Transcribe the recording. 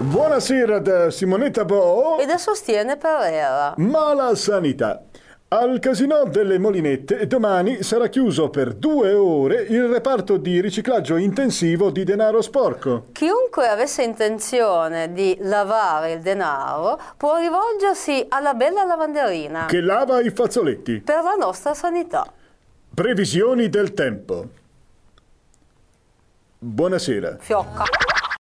Buonasera da Simonetta Bo e da Sostiene Parera. Mala sanità. Al casino delle Molinette domani sarà chiuso per due ore il reparto di riciclaggio intensivo di denaro sporco. Chiunque avesse intenzione di lavare il denaro può rivolgersi alla bella lavanderina che lava i fazzoletti per la nostra sanità. Previsioni del tempo. Buonasera. Fiocca.